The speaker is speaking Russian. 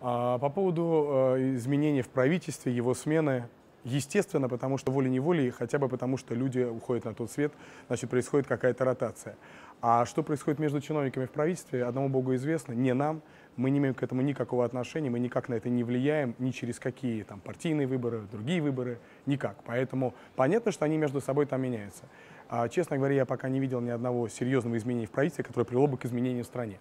А, по поводу э, изменений в правительстве, его смены, естественно, потому что волей-неволей, хотя бы потому что люди уходят на тот свет, значит, происходит какая-то ротация. А что происходит между чиновниками в правительстве, одному богу известно, не нам, мы не имеем к этому никакого отношения, мы никак на это не влияем, ни через какие там партийные выборы, другие выборы, никак. Поэтому понятно, что они между собой там меняются. А, честно говоря, я пока не видел ни одного серьезного изменения в правительстве, которое привело бы к изменению в стране.